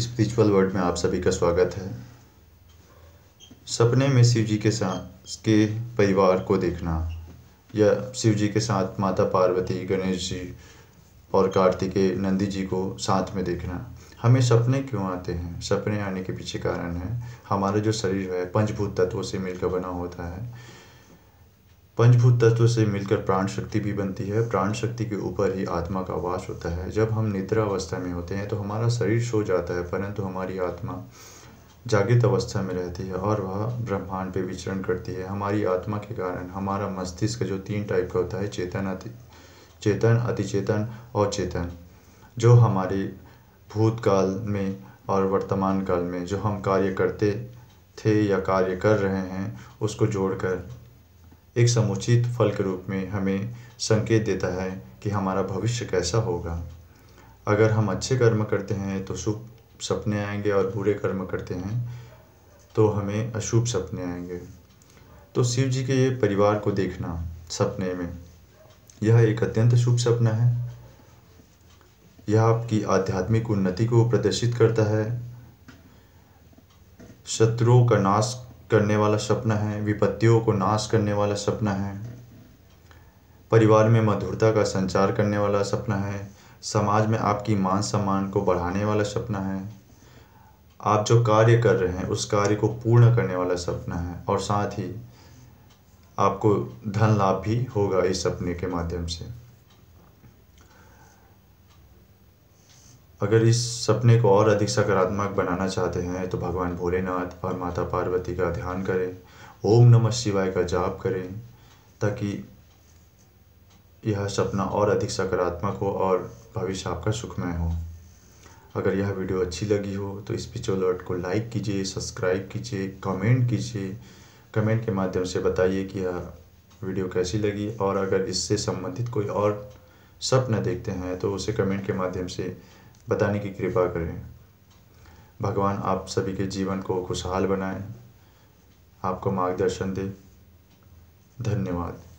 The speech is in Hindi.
स्पिरिचुअल वर्ल्ड में आप सभी का स्वागत है सपने में शिव जी के साथ के परिवार को देखना या शिव जी के साथ माता पार्वती गणेश जी और कार्तिकेय नंदी जी को साथ में देखना हमें सपने क्यों आते हैं सपने आने के पीछे कारण है हमारा जो शरीर है पंचभूत तत्वों से मिलकर बना होता है पंचभूत तत्व से मिलकर प्राण शक्ति भी बनती है प्राण शक्ति के ऊपर ही आत्मा का वास होता है जब हम निद्रा अवस्था में होते हैं तो हमारा शरीर सो जाता है परंतु हमारी आत्मा जागृत अवस्था में रहती है और वह ब्रह्मांड पे विचरण करती है हमारी आत्मा के कारण हमारा मस्तिष्क जो तीन टाइप का होता है चेतन अति चेतन अतिचेतन और चेतन जो हमारे भूतकाल में और वर्तमान काल में जो हम कार्य करते थे या कार्य कर रहे हैं उसको जोड़कर एक समुचित फल के रूप में हमें संकेत देता है कि हमारा भविष्य कैसा होगा अगर हम अच्छे कर्म करते हैं तो शुभ सपने आएंगे और बुरे कर्म करते हैं तो हमें अशुभ सपने आएंगे तो शिव जी के परिवार को देखना सपने में यह एक अत्यंत शुभ सपना है यह आपकी आध्यात्मिक उन्नति को प्रदर्शित करता है शत्रुओं का नाश करने वाला सपना है विपत्तियों को नाश करने वाला सपना है परिवार में मधुरता का संचार करने वाला सपना है समाज में आपकी मान सम्मान को बढ़ाने वाला सपना है आप जो कार्य कर रहे हैं उस कार्य को पूर्ण करने वाला सपना है और साथ ही आपको धन लाभ भी होगा इस सपने के माध्यम से अगर इस सपने को और अधिक सकारात्मक बनाना चाहते हैं तो भगवान भोलेनाथ और माता पार्वती का ध्यान करें ओम नमः शिवाय का जाप करें ताकि यह सपना और अधिक सकारात्मक हो और भविष्य आपका सुखमय हो अगर यह वीडियो अच्छी लगी हो तो इस पिक्चर अलर्ट को लाइक कीजिए सब्सक्राइब कीजिए कमेंट कीजिए कमेंट के माध्यम से बताइए कि यह वीडियो कैसी लगी और अगर इससे संबंधित कोई और सपना देखते हैं तो उसे कमेंट के माध्यम से बताने की कृपा करें भगवान आप सभी के जीवन को खुशहाल बनाएं आपको मार्गदर्शन दे धन्यवाद